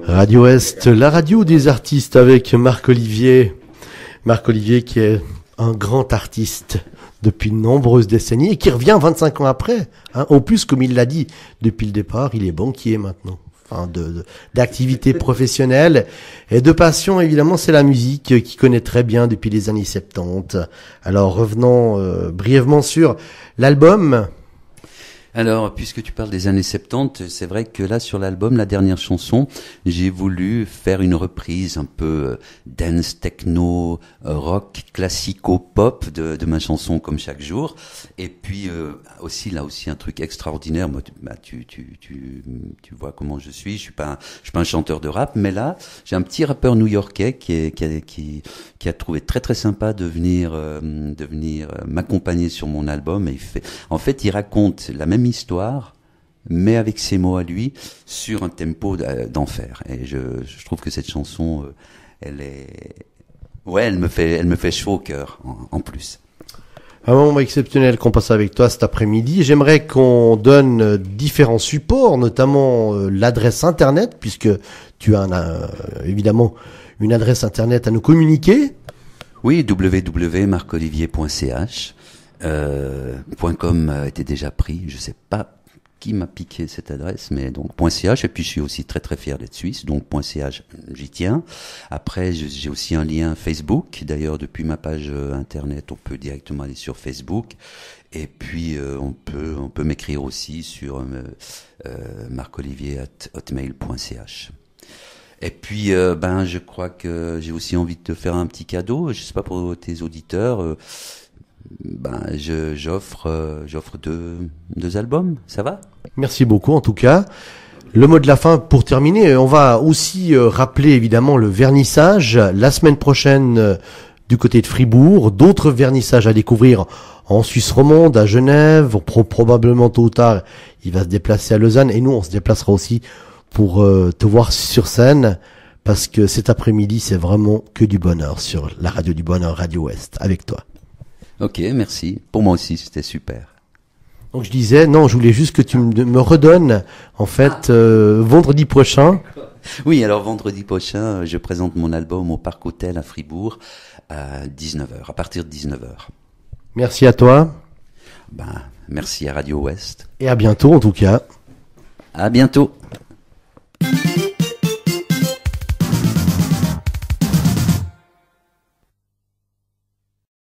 Radio Est, la radio des artistes avec Marc Olivier. Marc Olivier qui est un grand artiste depuis de nombreuses décennies et qui revient 25 ans après. Hein. Au plus, comme il l'a dit, depuis le départ, il est banquier maintenant. Enfin, de, d'activité professionnelle et de passion, évidemment, c'est la musique qu'il connaît très bien depuis les années 70. Alors revenons euh, brièvement sur l'album alors, puisque tu parles des années 70, c'est vrai que là, sur l'album, la dernière chanson, j'ai voulu faire une reprise un peu euh, dance, techno, euh, rock, classico-pop de, ma chanson comme chaque jour. Et puis, euh, aussi, là aussi, un truc extraordinaire. Bah, tu, tu, tu, tu, vois comment je suis. Je suis pas, je suis pas un chanteur de rap, mais là, j'ai un petit rappeur new-yorkais qui, qui, a, qui, a trouvé très très sympa de venir, de venir m'accompagner sur mon album. Et il fait, en fait, il raconte la même histoire, mais avec ses mots à lui, sur un tempo d'enfer. Et je, trouve que cette chanson, euh, elle est, ouais, elle me fait, elle me fait chaud au cœur, en, plus. Un moment exceptionnel qu'on passe avec toi cet après-midi. J'aimerais qu'on donne euh, différents supports, notamment euh, l'adresse internet, puisque tu as évidemment une adresse internet à nous communiquer. Oui, www.marcolivier.ch. Euh, .com était déjà pris, je sais pas qui m'a piqué cette adresse, mais donc .ch, et puis je suis aussi très très fier d'être suisse, donc .ch, j'y tiens. Après, j'ai aussi un lien Facebook, d'ailleurs depuis ma page euh, internet, on peut directement aller sur Facebook, et puis euh, on peut on peut m'écrire aussi sur euh, euh Et puis, ben, je crois que j'ai aussi envie de te faire un petit cadeau. Je sais pas pour tes auditeurs, ben, j'offre euh, j'offre deux, deux albums, ça va Merci beaucoup en tout cas. Le mot de la fin pour terminer, on va aussi euh, rappeler évidemment le vernissage la semaine prochaine euh, du côté de Fribourg, d'autres vernissages à découvrir en Suisse romande, à Genève, probablement tôt ou tard, il va se déplacer à Lausanne et nous on se déplacera aussi pour te voir sur scène parce que cet après-midi c'est vraiment que du bonheur sur la radio du bonheur Radio Ouest avec toi. Ok, merci. Pour moi aussi, c'était super. Donc je disais, non, je voulais juste que tu me redonnes, en fait, euh, vendredi prochain. Oui, alors vendredi prochain, euh, je présente mon album au Parc Hôtel à Fribourg à 19h, à partir de 19h. Merci à toi. Ben, merci à Radio Ouest. Et à bientôt, en tout cas. À bientôt.